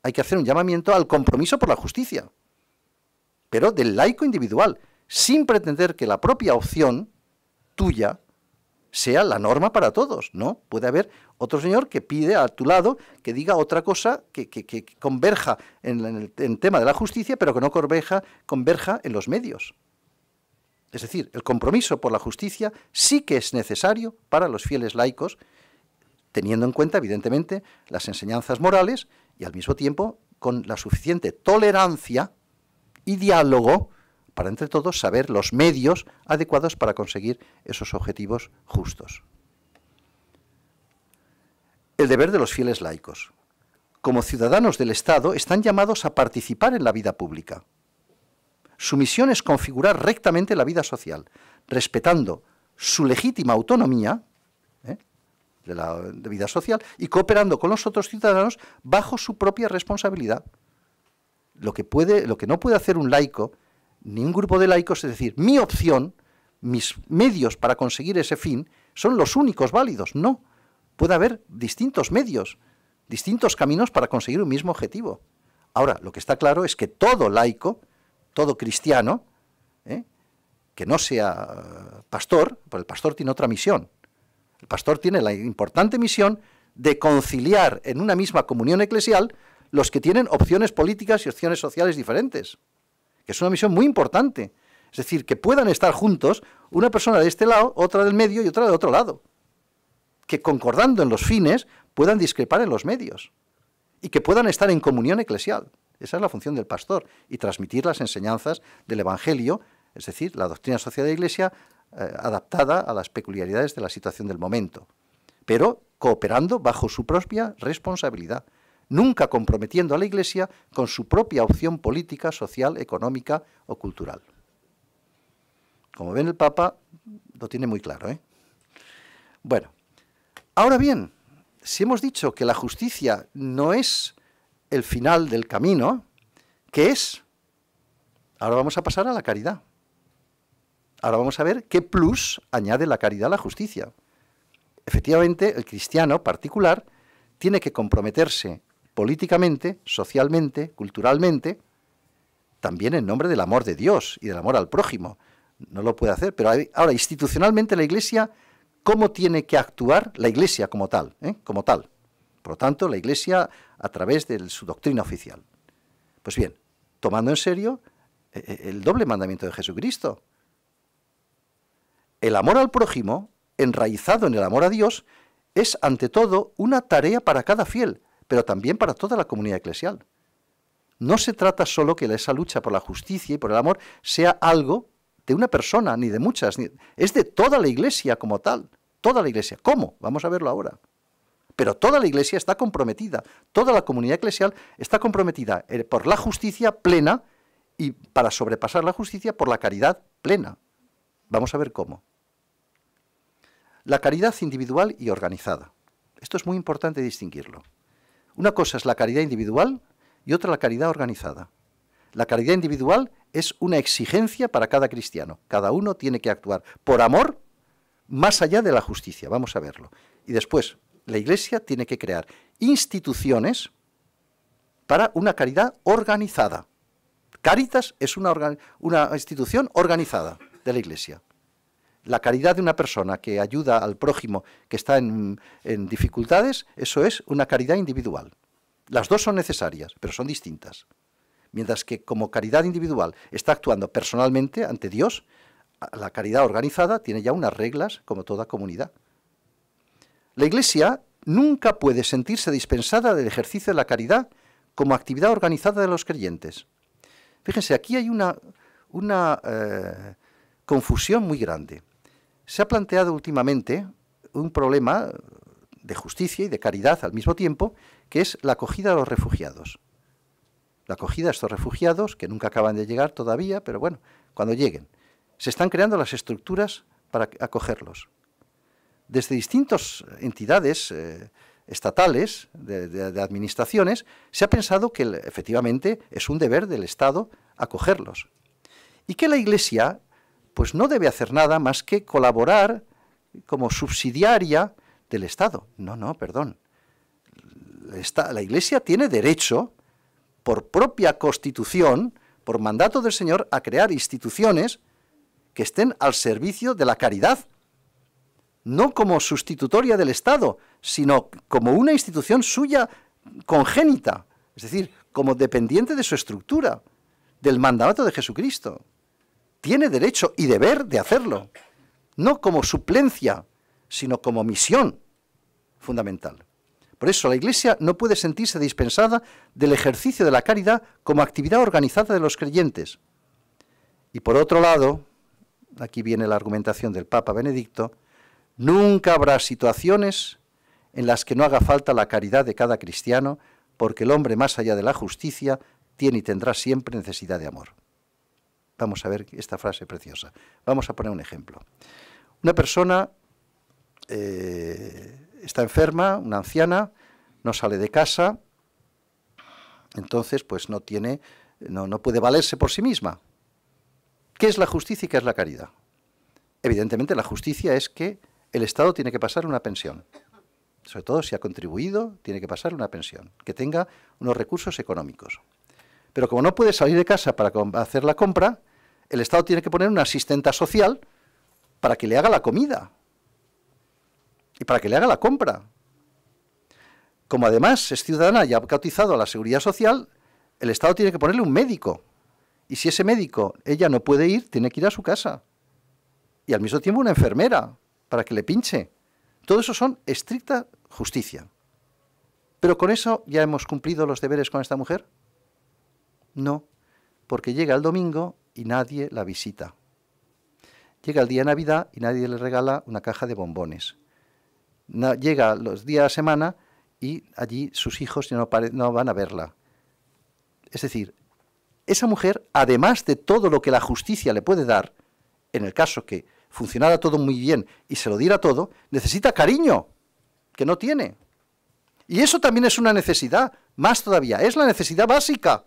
hay que hacer un llamamiento al compromiso por la justicia, pero del laico individual, sin pretender que la propia opción tuya sea la norma para todos, ¿no? Puede haber otro señor que pide a tu lado que diga otra cosa que, converja en, el tema de la justicia, pero que no converja en los medios. Es decir, el compromiso por la justicia sí que es necesario para los fieles laicos teniendo en cuenta, evidentemente, las enseñanzas morales y al mismo tiempo con la suficiente tolerancia y diálogo para entre todos saber los medios adecuados para conseguir esos objetivos justos. El deber de los fieles laicos. Como ciudadanos del Estado están llamados a participar en la vida pública. Su misión es configurar rectamente la vida social, respetando su legítima autonomía de la vida social y cooperando con los otros ciudadanos bajo su propia responsabilidad. Lo que, puede, lo que no puede hacer un laico, ni un grupo de laicos, es decir, mi opción, mis medios para conseguir ese fin, son los únicos válidos. No, puede haber distintos medios, distintos caminos para conseguir un mismo objetivo. Ahora, lo que está claro es que todo laico, todo cristiano, ¿eh? que no sea eh, pastor, porque el pastor tiene otra misión, el pastor tiene la importante misión de conciliar en una misma comunión eclesial los que tienen opciones políticas y opciones sociales diferentes, que es una misión muy importante. Es decir, que puedan estar juntos una persona de este lado, otra del medio y otra de otro lado. Que concordando en los fines puedan discrepar en los medios y que puedan estar en comunión eclesial. Esa es la función del pastor y transmitir las enseñanzas del Evangelio, es decir, la doctrina social de la Iglesia, eh, adaptada a las peculiaridades de la situación del momento, pero cooperando bajo su propia responsabilidad, nunca comprometiendo a la Iglesia con su propia opción política, social, económica o cultural. Como ven, el Papa lo tiene muy claro. ¿eh? Bueno, ahora bien, si hemos dicho que la justicia no es el final del camino, ¿qué es? Ahora vamos a pasar a la caridad. Ahora vamos a ver qué plus añade la caridad a la justicia. Efectivamente, el cristiano particular tiene que comprometerse políticamente, socialmente, culturalmente, también en nombre del amor de Dios y del amor al prójimo. No lo puede hacer, pero ahora, institucionalmente la Iglesia, ¿cómo tiene que actuar la Iglesia como tal? Eh? Como tal. Por lo tanto, la Iglesia a través de su doctrina oficial. Pues bien, tomando en serio eh, eh, el doble mandamiento de Jesucristo, el amor al prójimo, enraizado en el amor a Dios, es ante todo una tarea para cada fiel, pero también para toda la comunidad eclesial. No se trata solo que esa lucha por la justicia y por el amor sea algo de una persona, ni de muchas, es de toda la iglesia como tal, toda la iglesia. ¿Cómo? Vamos a verlo ahora. Pero toda la iglesia está comprometida, toda la comunidad eclesial está comprometida eh, por la justicia plena y para sobrepasar la justicia por la caridad plena. Vamos a ver cómo la caridad individual y organizada. Esto es muy importante distinguirlo. Una cosa es la caridad individual y otra la caridad organizada. La caridad individual es una exigencia para cada cristiano. Cada uno tiene que actuar por amor más allá de la justicia, vamos a verlo. Y después, la Iglesia tiene que crear instituciones para una caridad organizada. Caritas es una, institución organizada de la Iglesia. La caridad de una persona que ayuda al prójimo que está en, dificultades, eso es una caridad individual. Las dos son necesarias, pero son distintas. Mientras que como caridad individual está actuando personalmente ante Dios, la caridad organizada tiene ya unas reglas como toda comunidad. La Iglesia nunca puede sentirse dispensada del ejercicio de la caridad como actividad organizada de los creyentes. Fíjense, aquí hay una, eh, confusión muy grande se ha planteado últimamente un problema de justicia y de caridad al mismo tiempo, que es la acogida a los refugiados. La acogida a estos refugiados, que nunca acaban de llegar todavía, pero bueno, cuando lleguen. Se están creando las estructuras para acogerlos. Desde distintas entidades eh, estatales, de, administraciones, se ha pensado que efectivamente es un deber del Estado acogerlos. Y que la Iglesia pues no debe hacer nada más que colaborar como subsidiaria del Estado. No, no, perdón. la Iglesia tiene derecho, por propia constitución, por mandato del Señor, a crear instituciones que estén al servicio de la caridad, no como sustitutoria del Estado, sino como una institución suya congénita, es decir, como dependiente de su estructura, del mandato de Jesucristo tiene derecho y deber de hacerlo, no como suplencia, sino como misión fundamental. Por eso la Iglesia no puede sentirse dispensada del ejercicio de la caridad como actividad organizada de los creyentes. Y por otro lado, aquí viene la argumentación del Papa Benedicto, nunca habrá situaciones en las que no haga falta la caridad de cada cristiano, porque el hombre más allá de la justicia tiene y tendrá siempre necesidad de amor. Vamos a ver esta frase preciosa. Vamos a poner un ejemplo. Una persona eh, está enferma, una anciana, no sale de casa, entonces pues no tiene, no, no puede valerse por sí misma. ¿Qué es la justicia y qué es la caridad? Evidentemente la justicia es que el Estado tiene que pasar una pensión. Sobre todo si ha contribuido, tiene que pasar una pensión, que tenga unos recursos económicos. Pero como no puede salir de casa para hacer la compra, el Estado tiene que poner una asistenta social para que le haga la comida y para que le haga la compra. Como además es ciudadana y ha cotizado a la seguridad social, el Estado tiene que ponerle un médico. Y si ese médico ella no puede ir, tiene que ir a su casa. Y al mismo tiempo una enfermera para que le pinche. Todo eso son estricta justicia. Pero con eso ya hemos cumplido los deberes con esta mujer. No, porque llega el domingo y nadie la visita. Llega el día de Navidad y nadie le regala una caja de bombones. llega los días de la semana y allí sus hijos no, no van a verla. Es decir, esa mujer, además de todo lo que la justicia le puede dar, en el caso que funcionara todo muy bien y se lo diera todo, necesita cariño, que no tiene. Y eso también es una necesidad, más todavía, es la necesidad básica.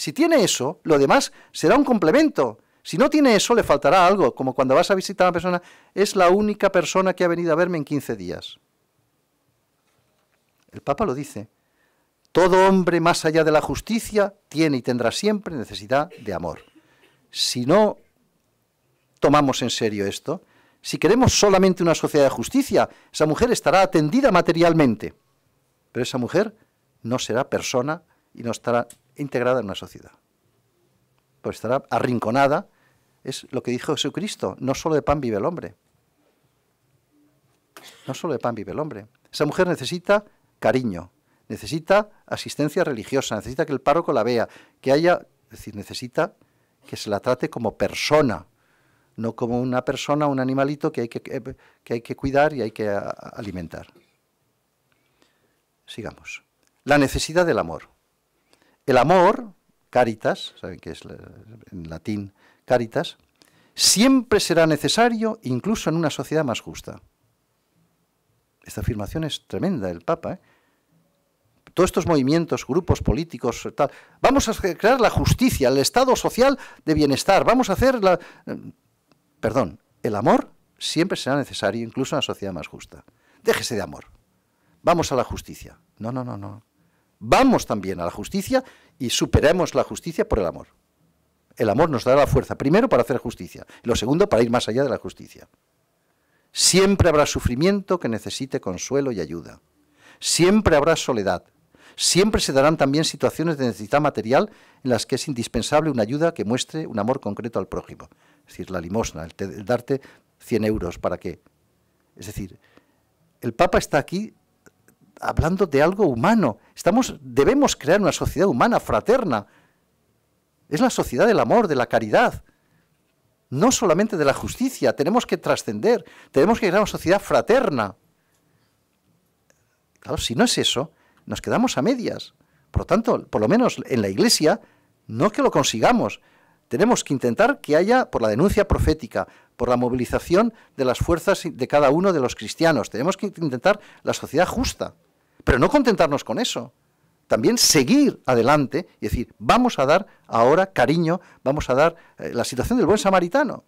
Si tiene eso, lo demás será un complemento. Si no tiene eso, le faltará algo, como cuando vas a visitar a una persona, es la única persona que ha venido a verme en 15 días. El Papa lo dice. Todo hombre más allá de la justicia tiene y tendrá siempre necesidad de amor. Si no tomamos en serio esto, si queremos solamente una sociedad de justicia, esa mujer estará atendida materialmente, pero esa mujer no será persona y no estará integrada en una sociedad. Pues estará arrinconada, es lo que dijo Jesucristo, no solo de pan vive el hombre. No solo de pan vive el hombre. Esa mujer necesita cariño, necesita asistencia religiosa, necesita que el párroco la vea, que haya, es decir, necesita que se la trate como persona, no como una persona, un animalito que hay que, eh, hay que cuidar y hay que alimentar. Sigamos. La necesidad del amor. El amor, caritas, saben que es en latín caritas, siempre será necesario incluso en una sociedad más justa. Esta afirmación es tremenda del Papa. ¿eh? Todos estos movimientos, grupos políticos, tal, vamos a crear la justicia, el Estado social de bienestar, vamos a hacer la... Perdón, el amor siempre será necesario incluso en una sociedad más justa. Déjese de amor. Vamos a la justicia. No, no, no, no. Vamos también a la justicia y superemos la justicia por el amor. El amor nos dará la fuerza, primero, para hacer justicia, y lo segundo, para ir más allá de la justicia. Siempre habrá sufrimiento que necesite consuelo y ayuda. Siempre habrá soledad. Siempre se darán también situaciones de necesidad material en las que es indispensable una ayuda que muestre un amor concreto al prójimo. Es decir, la limosna, el, darte 100 euros para qué. Es decir, el Papa está aquí hablando de algo humano. Estamos, debemos crear una sociedad humana, fraterna. Es la sociedad del amor, de la caridad, no solamente de la justicia. Tenemos que trascender, tenemos que crear una sociedad fraterna. Claro, si no es eso, nos quedamos a medias. Por lo tanto, por lo menos en la Iglesia, no que lo consigamos. Tenemos que intentar que haya, por la denuncia profética, por la movilización de las fuerzas de cada uno de los cristianos, tenemos que intentar la sociedad justa. Pero no contentarnos con eso. También seguir adelante y decir, vamos a dar ahora cariño, vamos a dar eh, la situación del buen samaritano.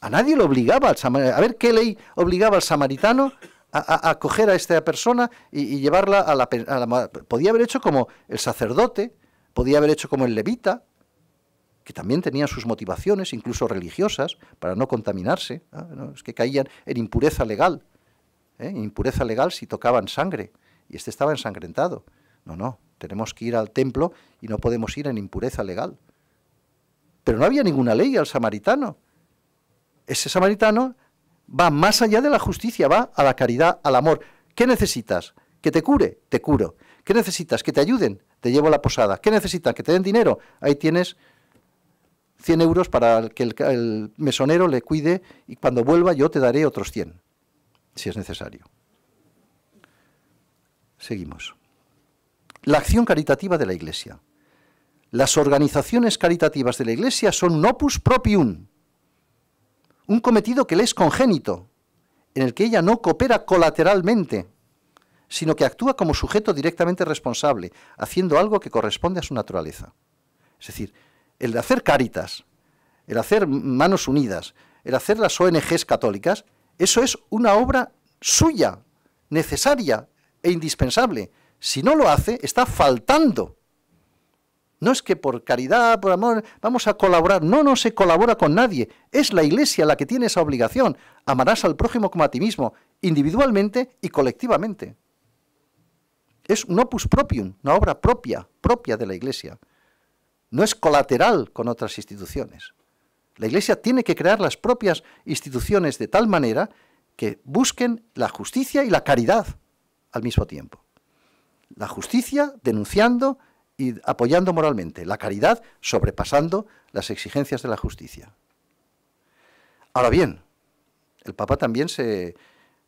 A nadie lo obligaba al A ver qué ley obligaba al samaritano a, a, coger a esta persona y, llevarla a la, Podía haber hecho como el sacerdote, podía haber hecho como el levita, que también tenían sus motivaciones, incluso religiosas, para no contaminarse. Es que caían en impureza legal. ¿eh? impureza legal si tocaban sangre, y este estaba ensangrentado. No, no, tenemos que ir al templo y no podemos ir en impureza legal. Pero no había ninguna ley al samaritano. Ese samaritano va más allá de la justicia, va a la caridad, al amor. ¿Qué necesitas? ¿Que te cure? Te curo. ¿Qué necesitas? ¿Que te ayuden? Te llevo a la posada. ¿Qué necesitas? ¿Que te den dinero? Ahí tienes 100 euros para que el, el mesonero le cuide y cuando vuelva yo te daré otros 100 si es necesario. Seguimos. La acción caritativa de la Iglesia. Las organizaciones caritativas de la Iglesia son un opus propium, un cometido que le es congénito, en el que ella no coopera colateralmente, sino que actúa como sujeto directamente responsable, haciendo algo que corresponde a su naturaleza. Es decir, el de hacer caritas, el hacer manos unidas, el hacer las ONGs católicas, eso es una obra suya, necesaria e indispensable. Si no lo hace, está faltando. No es que por caridad, por amor, vamos a colaborar. No, no se colabora con nadie. Es la Iglesia la que tiene esa obligación. Amarás al prójimo como a ti mismo, individualmente y colectivamente. Es un opus propium, una obra propia, propia de la Iglesia. No es colateral con otras instituciones. La Iglesia tiene que crear las propias instituciones de tal manera que busquen la justicia y la caridad al mismo tiempo. La justicia denunciando y apoyando moralmente, la caridad sobrepasando las exigencias de la justicia. Ahora bien, el Papa también se...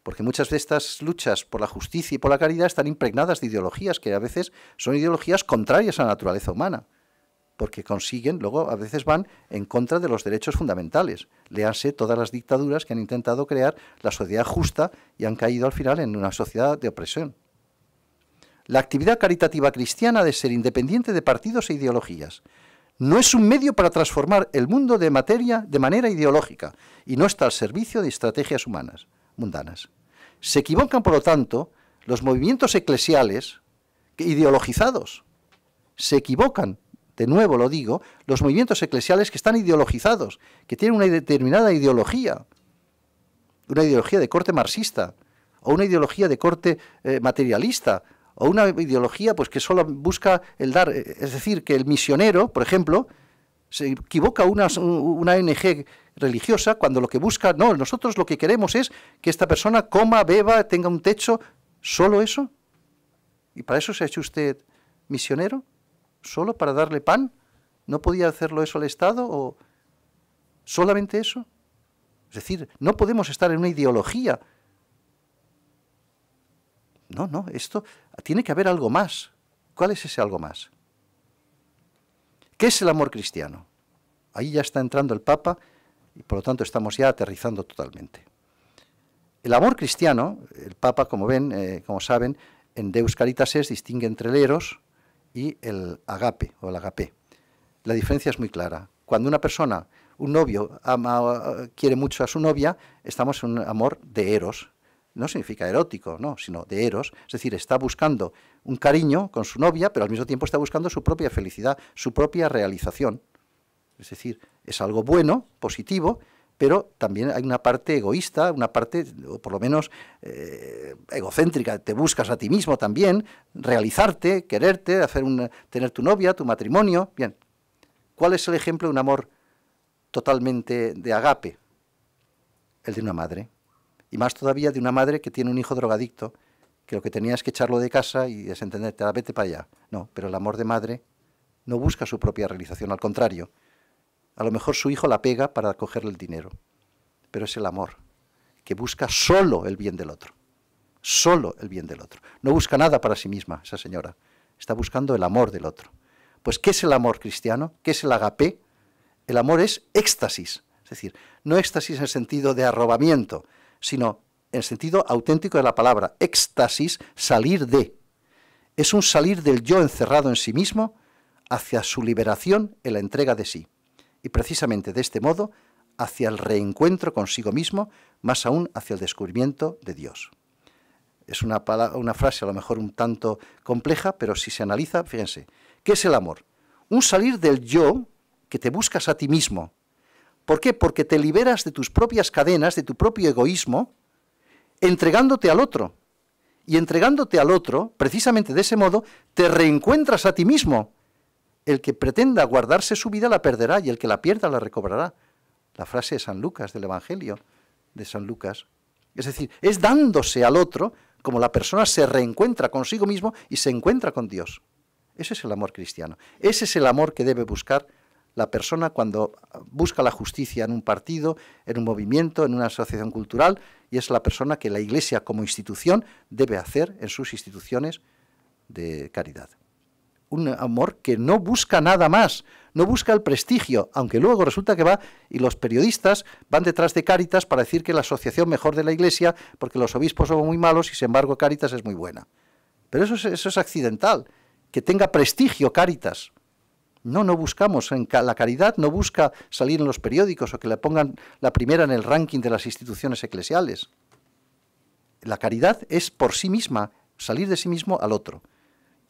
porque muchas de estas luchas por la justicia y por la caridad están impregnadas de ideologías que a veces son ideologías contrarias a la naturaleza humana porque consiguen, luego a veces van en contra de los derechos fundamentales. Leanse todas las dictaduras que han intentado crear la sociedad justa y han caído al final en una sociedad de opresión. La actividad caritativa cristiana de ser independiente de partidos e ideologías. No es un medio para transformar el mundo de materia de manera ideológica y no está al servicio de estrategias humanas, mundanas. Se equivocan, por lo tanto, los movimientos eclesiales ideologizados. Se equivocan de nuevo lo digo, los movimientos eclesiales que están ideologizados, que tienen una determinada ideología, una ideología de corte marxista, o una ideología de corte eh, materialista, o una ideología pues, que solo busca el dar, eh, es decir, que el misionero, por ejemplo, se equivoca una, una ONG religiosa cuando lo que busca, no, nosotros lo que queremos es que esta persona coma, beba, tenga un techo, solo eso. ¿Y para eso se ha hecho usted misionero? solo para darle pan? ¿No podía hacerlo eso el Estado o solamente eso? Es decir, no podemos estar en una ideología. No, no, esto tiene que haber algo más. ¿Cuál es ese algo más? ¿Qué es el amor cristiano? Ahí ya está entrando el Papa y por lo tanto estamos ya aterrizando totalmente. El amor cristiano, el Papa, como ven, eh, como saben, en Deus Caritas es distingue entre leros, y el agape o el agape. La diferencia es muy clara. Cuando una persona, un novio, ama, quiere mucho a su novia, estamos en un amor de eros. No significa erótico, no, sino de eros. Es decir, está buscando un cariño con su novia, pero al mismo tiempo está buscando su propia felicidad, su propia realización. Es decir, es algo bueno, positivo, pero también hay una parte egoísta, una parte, por lo menos, eh, egocéntrica. Te buscas a ti mismo también, realizarte, quererte, hacer tener tu novia, tu matrimonio. Bien, ¿cuál es el ejemplo de un amor totalmente de agape? El de una madre. Y más todavía de una madre que tiene un hijo drogadicto, que lo que tenía es que echarlo de casa y desentenderte, vete para allá. No, pero el amor de madre no busca su propia realización, al contrario, a lo mejor su hijo la pega para cogerle el dinero, pero es el amor, que busca solo el bien del otro, solo el bien del otro. No busca nada para sí misma esa señora, está buscando el amor del otro. Pues, ¿qué es el amor cristiano? ¿Qué es el agape? El amor es éxtasis, es decir, no éxtasis en el sentido de arrobamiento, sino en el sentido auténtico de la palabra, éxtasis, salir de. Es un salir del yo encerrado en sí mismo hacia su liberación en la entrega de sí y precisamente de este modo hacia el reencuentro consigo mismo, más aún hacia el descubrimiento de Dios. Es una, una frase a lo mejor un tanto compleja, pero si se analiza, fíjense, ¿qué es el amor? Un salir del yo que te buscas a ti mismo. ¿Por qué? Porque te liberas de tus propias cadenas, de tu propio egoísmo, entregándote al otro. Y entregándote al otro, precisamente de ese modo, te reencuentras a ti mismo, el que pretenda guardarse su vida la perderá y el que la pierda la recobrará. La frase de San Lucas, del Evangelio de San Lucas. Es decir, es dándose al otro como la persona se reencuentra consigo mismo y se encuentra con Dios. Ese es el amor cristiano. Ese es el amor que debe buscar la persona cuando busca la justicia en un partido, en un movimiento, en una asociación cultural, y es la persona que la Iglesia como institución debe hacer en sus instituciones de caridad un amor que no busca nada más, no busca el prestigio, aunque luego resulta que va y los periodistas van detrás de Cáritas para decir que la asociación mejor de la Iglesia, porque los obispos son muy malos y sin embargo Cáritas es muy buena. Pero eso es, accidental, que tenga prestigio Cáritas. No, no buscamos. En la caridad no busca salir en los periódicos o que le pongan la primera en el ranking de las instituciones eclesiales. La caridad es por sí misma, salir de sí mismo al otro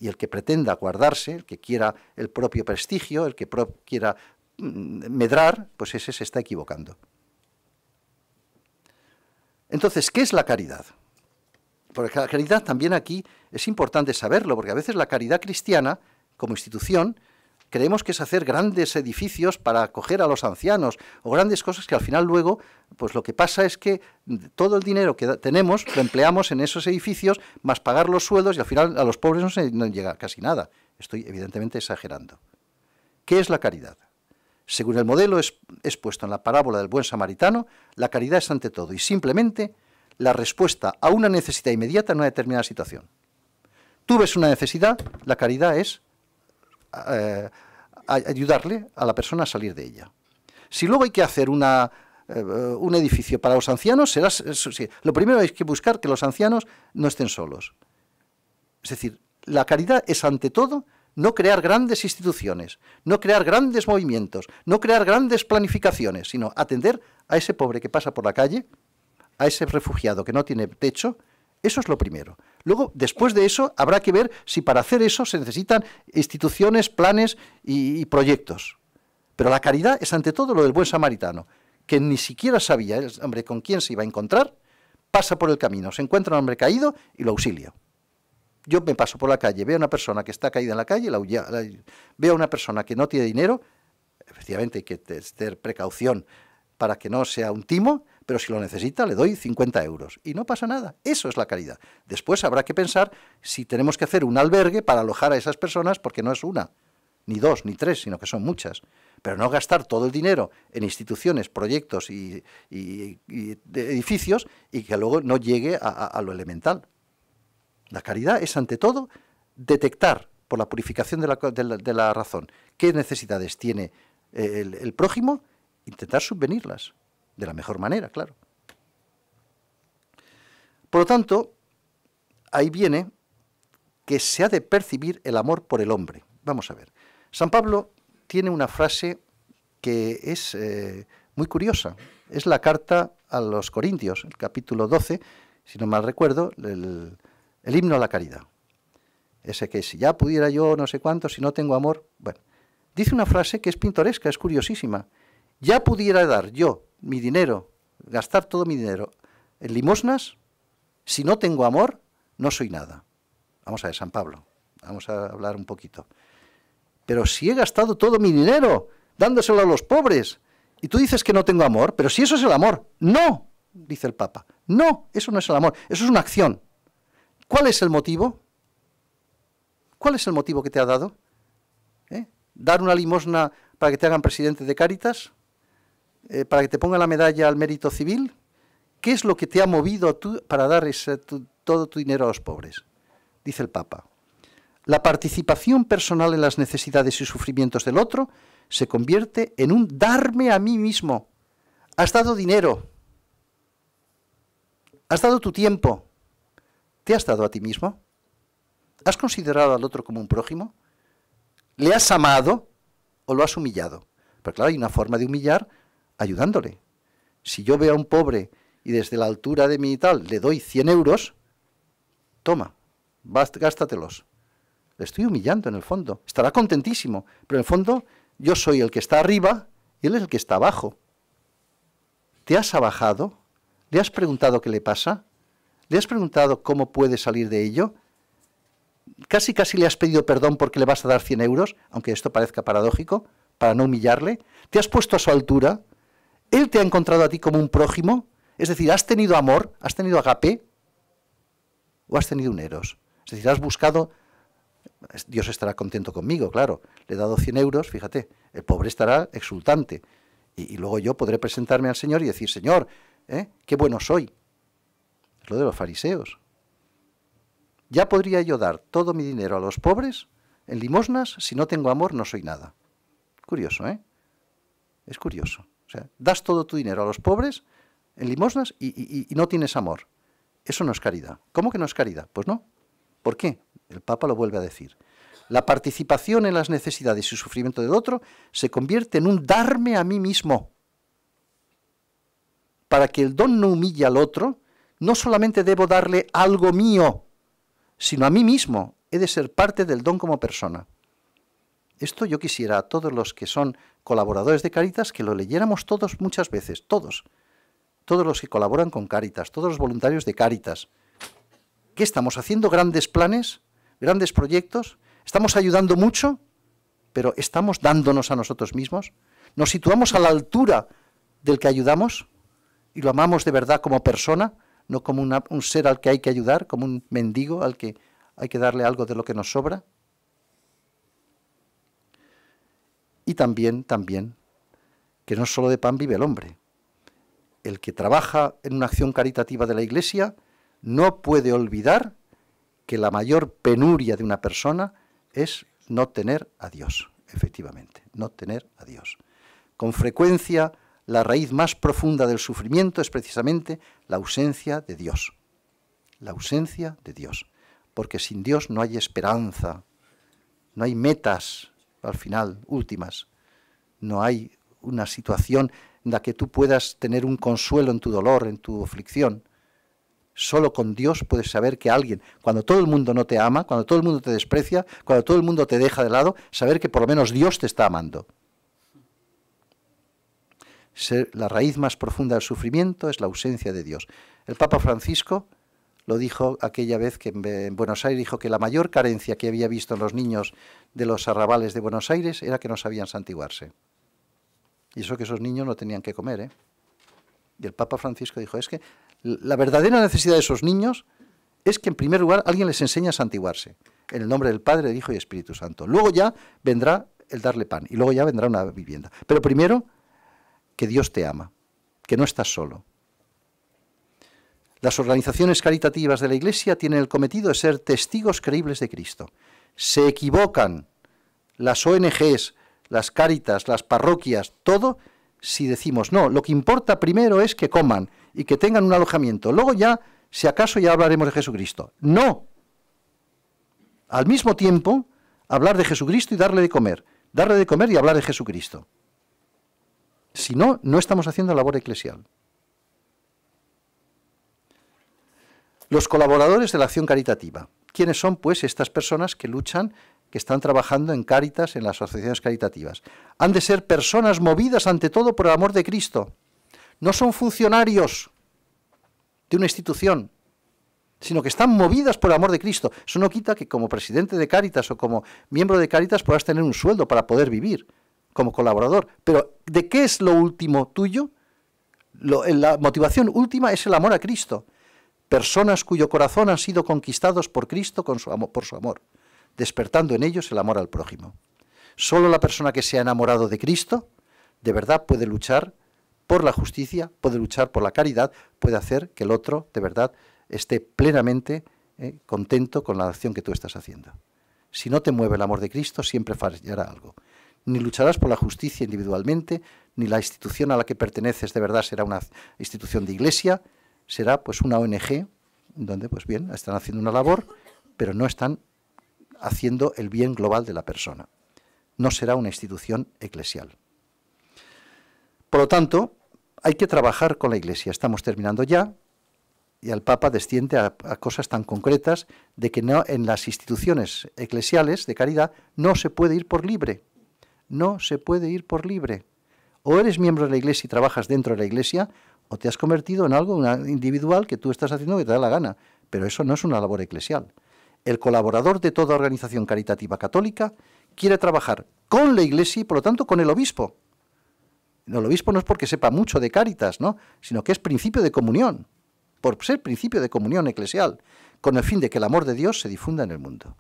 y el que pretenda guardarse, el que quiera el propio prestigio, el que quiera mm, medrar, pues ese se está equivocando. Entonces, ¿qué es la caridad? Porque la caridad también aquí es importante saberlo, porque a veces la caridad cristiana, como institución, creemos que es hacer grandes edificios para acoger a los ancianos o grandes cosas que al final luego, pues lo que pasa es que todo el dinero que tenemos lo empleamos en esos edificios más pagar los sueldos y al final a los pobres no se llega casi nada. Estoy evidentemente exagerando. ¿Qué es la caridad? Según el modelo expuesto en la parábola del buen samaritano, la caridad es ante todo y simplemente la respuesta a una necesidad inmediata en una determinada situación. Tú ves una necesidad, la caridad es eh, ayudarle a la persona a salir de ella. Si luego hay que hacer una, eh, un edificio para los ancianos, será, lo primero es que buscar que los ancianos no estén solos. Es decir, la caridad es ante todo no crear grandes instituciones, no crear grandes movimientos, no crear grandes planificaciones, sino atender a ese pobre que pasa por la calle, a ese refugiado que no tiene techo, eso es lo primero. Luego, después de eso, habrá que ver si para hacer eso se necesitan instituciones, planes y, proyectos. Pero la caridad es ante todo lo del buen samaritano, que ni siquiera sabía el hombre con quién se iba a encontrar, pasa por el camino, se encuentra un hombre caído y lo auxilia. Yo me paso por la calle, veo a una persona que está caída en la calle, veo a una persona que no tiene dinero, efectivamente hay que tener precaución para que no sea un timo, pero si lo necesita le doy 50 euros y no pasa nada. Eso es la caridad. Después habrá que pensar si tenemos que hacer un albergue para alojar a esas personas, porque no es una, ni dos, ni tres, sino que son muchas. Pero no gastar todo el dinero en instituciones, proyectos y, edificios y que luego no llegue a, lo elemental. La caridad es, ante todo, detectar por la purificación de la, razón qué necesidades tiene eh, el, el prójimo, intentar subvenirlas de la mejor manera, claro. Por lo tanto, ahí viene que se ha de percibir el amor por el hombre. Vamos a ver. San Pablo tiene una frase que es eh, muy curiosa. Es la carta a los Corintios, el capítulo 12, si no mal recuerdo, el, el himno a la caridad. Ese que si ya pudiera yo no sé cuánto, si no tengo amor, bueno, dice una frase que es pintoresca, es curiosísima ya pudiera dar yo mi dinero, gastar todo mi dinero en limosnas, si no tengo amor, no soy nada. Vamos a ver, San Pablo, vamos a hablar un poquito. Pero si he gastado todo mi dinero dándoselo a los pobres, y tú dices que no tengo amor, pero si eso es el amor, no, dice el Papa, no, eso no es el amor, eso es una acción. ¿Cuál es el motivo? ¿Cuál es el motivo que te ha dado? ¿Eh? ¿Dar una limosna para que te hagan presidente de Cáritas? Eh, para que te ponga la medalla al mérito civil, ¿qué es lo que te ha movido tú para dar todo tu dinero a los pobres? Dice el Papa. La participación personal en las necesidades y sufrimientos del otro se convierte en un darme a mí mismo. Has dado dinero, has dado tu tiempo, te has dado a ti mismo, has considerado al otro como un prójimo, le has amado o lo has humillado. Pero claro, hay una forma de humillar ayudándole. Si yo veo a un pobre y desde la altura de mi tal le doy 100 euros, toma, gástatelos. Le estoy humillando en el fondo. Estará contentísimo, pero en el fondo yo soy el que está arriba y él es el que está abajo. ¿Te has abajado? ¿Le has preguntado qué le pasa? ¿Le has preguntado cómo puede salir de ello? Casi, casi le has pedido perdón porque le vas a dar 100 euros, aunque esto parezca paradójico, para no humillarle. ¿Te has puesto a su altura? Él te ha encontrado a ti como un prójimo. Es decir, ¿has tenido amor? ¿Has tenido agape? ¿O has tenido un eros? Es decir, ¿has buscado Dios estará contento conmigo, claro. Le he dado 100 euros, fíjate, el pobre estará exultante. Y, luego yo podré presentarme al Señor y decir, Señor, ¿eh? qué bueno soy. Es lo de los fariseos. Ya podría yo dar todo mi dinero a los pobres en limosnas, si no tengo amor no soy nada. Curioso, ¿eh? Es curioso sea, das todo tu dinero a los pobres en limosnas y, y no tienes amor. Eso no es caridad. ¿Cómo que no es caridad? Pues no. ¿Por qué? El Papa lo vuelve a decir. La participación en las necesidades y sufrimiento del otro se convierte en un darme a mí mismo. Para que el don no humille al otro, no solamente debo darle algo mío, sino a mí mismo. He de ser parte del don como persona. Esto yo quisiera a todos los que son colaboradores de Caritas que lo leyéramos todos muchas veces, todos. Todos los que colaboran con Caritas, todos los voluntarios de Caritas. ¿Qué estamos haciendo? ¿Grandes planes? ¿Grandes proyectos? ¿Estamos ayudando mucho? ¿Pero estamos dándonos a nosotros mismos? ¿Nos situamos a la altura del que ayudamos? ¿Y lo amamos de verdad como persona? ¿No como un ser al que hay que ayudar, como un mendigo al que hay que darle algo de lo que nos sobra? Y también, también, que no solo de pan vive el hombre. El que trabaja en una acción caritativa de la Iglesia no puede olvidar que la mayor penuria de una persona es no tener a Dios, efectivamente, no tener a Dios. Con frecuencia, la raíz más profunda del sufrimiento es precisamente la ausencia de Dios. La ausencia de Dios. Porque sin Dios no hay esperanza, no hay metas, al final, últimas. No hay una situación en la que tú puedas tener un consuelo en tu dolor, en tu aflicción. Solo con Dios puedes saber que alguien, cuando todo el mundo no te ama, cuando todo el mundo te desprecia, cuando todo el mundo te deja de lado, saber que por lo menos Dios te está amando. La raíz más profunda del sufrimiento es la ausencia de Dios. El Papa Francisco, lo dijo aquella vez que en Buenos Aires dijo que la mayor carencia que había visto en los niños de los arrabales de Buenos Aires era que no sabían santiguarse. Y eso que esos niños no tenían que comer. ¿eh? Y el Papa Francisco dijo, es que la verdadera necesidad de esos niños es que en primer lugar alguien les enseña a santiguarse. En el nombre del Padre, del Hijo y Espíritu Santo. Luego ya vendrá el darle pan y luego ya vendrá una vivienda. Pero primero, que Dios te ama, que no estás solo, las organizaciones caritativas de la Iglesia tienen el cometido de ser testigos creíbles de Cristo. Se equivocan las ONGs, las cáritas, las parroquias, todo, si decimos, no, lo que importa primero es que coman y que tengan un alojamiento. Luego ya, si acaso, ya hablaremos de Jesucristo. No. Al mismo tiempo, hablar de Jesucristo y darle de comer. Darle de comer y hablar de Jesucristo. Si no, no estamos haciendo labor eclesial. Los colaboradores de la acción caritativa. ¿Quiénes son, pues, estas personas que luchan, que están trabajando en Cáritas, en las asociaciones caritativas? Han de ser personas movidas ante todo por el amor de Cristo. No son funcionarios de una institución, sino que están movidas por el amor de Cristo. Eso no quita que como presidente de Cáritas o como miembro de Cáritas puedas tener un sueldo para poder vivir como colaborador. Pero ¿de qué es lo último tuyo? la motivación última es el amor a Cristo personas cuyo corazón han sido conquistados por Cristo con su por su amor, despertando en ellos el amor al prójimo. Solo la persona que se ha enamorado de Cristo de verdad puede luchar por la justicia, puede luchar por la caridad, puede hacer que el otro de verdad esté plenamente eh, contento con la acción que tú estás haciendo. Si no te mueve el amor de Cristo, siempre fallará algo. Ni lucharás por la justicia individualmente, ni la institución a la que perteneces de verdad será una institución de iglesia, será pues una ONG donde pues bien están haciendo una labor, pero no están haciendo el bien global de la persona. No será una institución eclesial. Por lo tanto, hay que trabajar con la Iglesia. Estamos terminando ya y al Papa desciende a, cosas tan concretas de que no, en las instituciones eclesiales de caridad no se puede ir por libre. No se puede ir por libre. O eres miembro de la Iglesia y trabajas dentro de la Iglesia, o te has convertido en algo individual que tú estás haciendo que te da la gana, pero eso no es una labor eclesial. El colaborador de toda organización caritativa católica quiere trabajar con la Iglesia y, por lo tanto, con el obispo. El obispo no es porque sepa mucho de Cáritas, ¿no? sino que es principio de comunión, por ser principio de comunión eclesial, con el fin de que el amor de Dios se difunda en el mundo.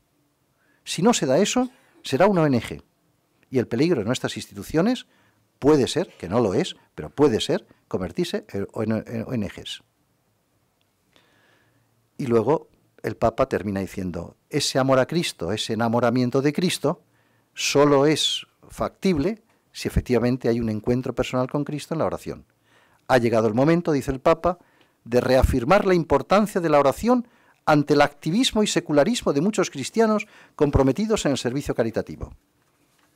Si no se da eso, será una ONG. Y el peligro de nuestras instituciones puede ser, que no lo es, pero puede ser, convertirse en ONGs. Y luego el Papa termina diciendo, ese amor a Cristo, ese enamoramiento de Cristo, solo es factible si efectivamente hay un encuentro personal con Cristo en la oración. Ha llegado el momento, dice el Papa, de reafirmar la importancia de la oración ante el activismo y secularismo de muchos cristianos comprometidos en el servicio caritativo.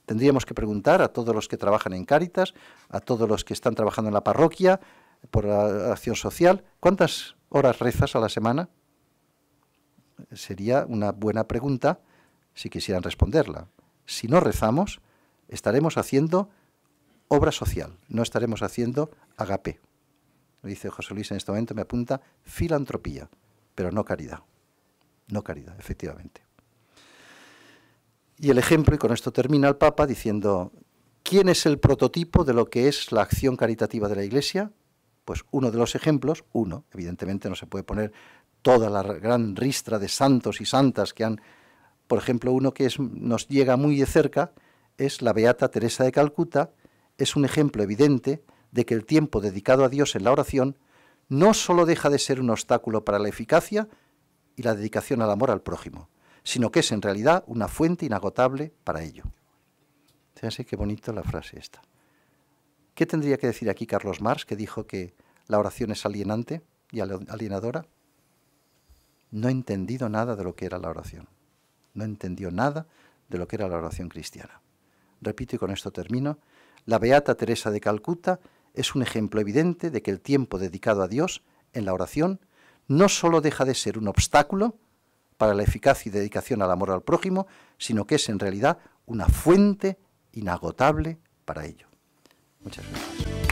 Tendríamos que preguntar a todos los que trabajan en Cáritas, a todos los que están trabajando en la parroquia, por la acción social, ¿cuántas horas rezas a la semana? Sería una buena pregunta si quisieran responderla. Si no rezamos, estaremos haciendo obra social, no estaremos haciendo agape. Lo dice José Luis en este momento, me apunta filantropía, pero no caridad. No caridad, efectivamente. Y el ejemplo, y con esto termina el Papa diciendo, ¿quién es el prototipo de lo que es la acción caritativa de la Iglesia? Pues uno de los ejemplos, uno, evidentemente no se puede poner toda la gran ristra de santos y santas que han, por ejemplo, uno que nos llega muy de cerca, es la Beata Teresa de Calcuta, es un ejemplo evidente de que el tiempo dedicado a Dios en la oración no solo deja de ser un obstáculo para la eficacia y la dedicación al amor al prójimo, sino que es en realidad una fuente inagotable para ello. Fíjense qué bonita la frase esta. ¿Qué tendría que decir aquí Carlos Marx, que dijo que la oración es alienante y alienadora? No he entendido nada de lo que era la oración. No entendió nada de lo que era la oración cristiana. Repito y con esto termino. La Beata Teresa de Calcuta es un ejemplo evidente de que el tiempo dedicado a Dios en la oración no solo deja de ser un obstáculo, para la eficacia y dedicación al amor al prójimo, sino que es en realidad una fuente inagotable para ello. Muchas gracias.